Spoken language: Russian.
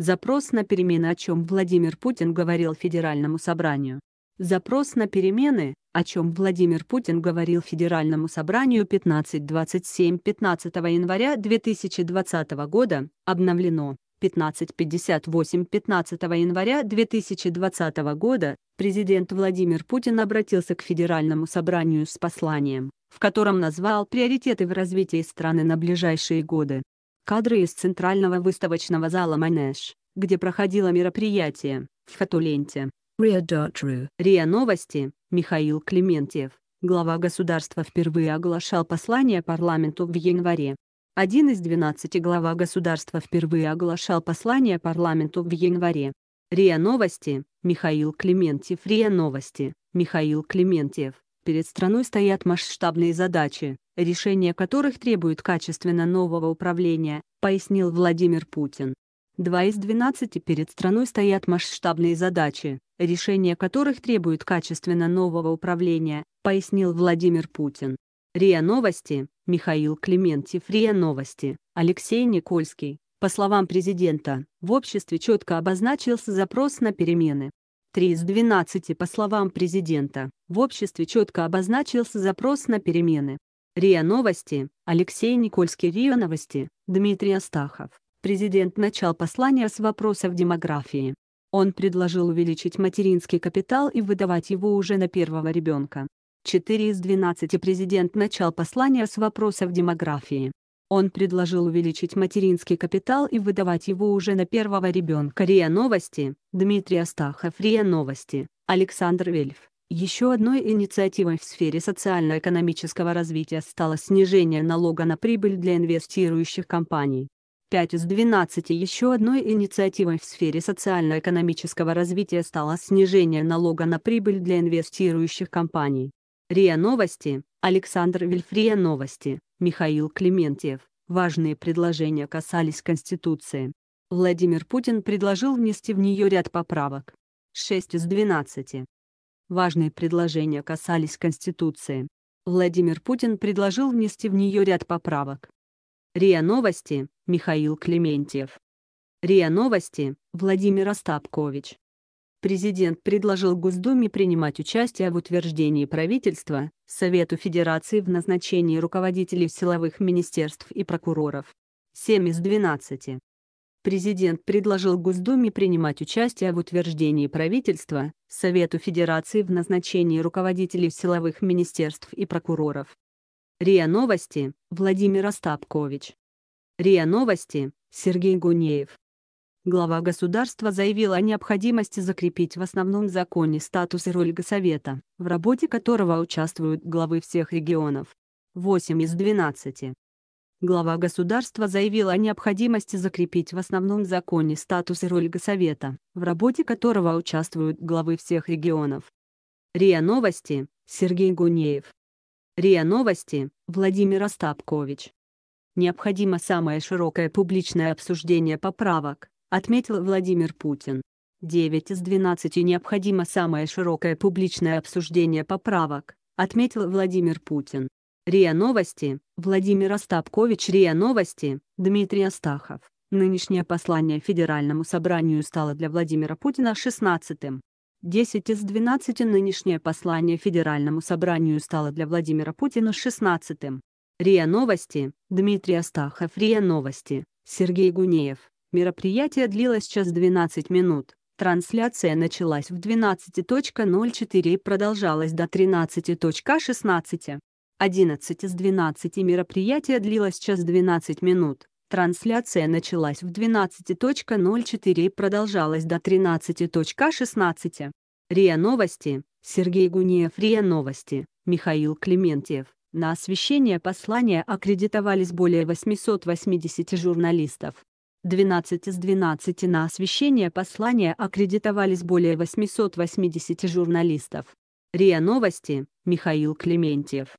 Запрос на перемены, о чем Владимир Путин говорил Федеральному собранию. Запрос на перемены, о чем Владимир Путин говорил Федеральному собранию 15.27 15 января 2020 года, обновлено 15.58 15 января 2020 года, президент Владимир Путин обратился к Федеральному собранию с посланием, в котором назвал приоритеты в развитии страны на ближайшие годы. Кадры из центрального выставочного зала Манеж, где проходило мероприятие, в фотоленте. Ria.ru РИА Новости, Михаил Клементьев, глава государства впервые оглашал послание парламенту в январе. Один из 12 глава государства впервые оглашал послание парламенту в январе. РИА Новости, Михаил Клементьев РИА Новости, Михаил Клементьев. Перед страной стоят масштабные задачи, решение которых требует качественно нового управления, пояснил Владимир Путин. Два из 12 перед страной стоят масштабные задачи, решение которых требует качественно нового управления, пояснил Владимир Путин. РИА Новости, Михаил Клементьев РИА Новости, Алексей Никольский. По словам президента, в обществе четко обозначился запрос на перемены. Три из 12 по словам президента, в обществе четко обозначился запрос на перемены. РИА Новости, Алексей Никольский РИА Новости, Дмитрий Астахов. Президент начал послание с вопросов демографии. Он предложил увеличить материнский капитал и выдавать его уже на первого ребенка. 4 из 12 президент начал послание с вопросов демографии. Он предложил увеличить материнский капитал и выдавать его уже на первого ребенка. РИА Новости, Дмитрий Астахов, РИА Новости, Александр Вельф. Еще одной инициативой в сфере социально-экономического развития стало снижение налога на прибыль для инвестирующих компаний. 5 из 12 еще одной инициативой в сфере социально-экономического развития стало снижение налога на прибыль для инвестирующих компаний. РИА Новости, Александр Вильфрия Новости, Михаил Клементьев. Важные предложения касались Конституции. Владимир Путин предложил внести в нее ряд поправок. 6 из 12. Важные предложения касались Конституции. Владимир Путин предложил внести в нее ряд поправок. РИА Новости, Михаил Клементьев. РИА Новости, Владимир Остапкович. Президент предложил Госдуме принимать участие в утверждении правительства, Совету Федерации в назначении руководителей силовых министерств и прокуроров. 7 из 12. Президент предложил Госдуме принимать участие в утверждении правительства, Совету Федерации в назначении руководителей силовых министерств и прокуроров. РИА Новости, Владимир Остапкович. РИА Новости, Сергей Гунеев. Глава государства заявил о необходимости закрепить в основном законе статус и роль Госсовета, в работе которого участвуют главы всех регионов. 8 из 12. Глава государства заявил о необходимости закрепить в основном законе статус и роль Госсовета, в работе которого участвуют главы всех регионов. РИА Новости, Сергей Гунеев. РИА Новости, Владимир Остапкович. Необходимо самое широкое публичное обсуждение поправок, отметил Владимир Путин. 9 из 12 необходимо самое широкое публичное обсуждение поправок, отметил Владимир Путин. РИА Новости, Владимир Остапкович РИА Новости, Дмитрий Астахов. Нынешнее послание Федеральному собранию стало для Владимира Путина 16-м. 10 из 12 нынешнее послание Федеральному собранию стало для Владимира Путина 16-м. РИА Новости, Дмитрий Астахов РИА Новости, Сергей Гунеев. Мероприятие длилось час 12 минут. Трансляция началась в 12.04 и продолжалась до 13.16. 11 из 12 мероприятия длилось час 12 минут. Трансляция началась в 12.04 и продолжалась до 13.16. РИА Новости. Сергей Гуниев. РИА Новости. Михаил Клементьев. На освещение послания аккредитовались более 880 журналистов. 12 из 12 на освещение послания аккредитовались более 880 журналистов. РИА Новости. Михаил Клементьев.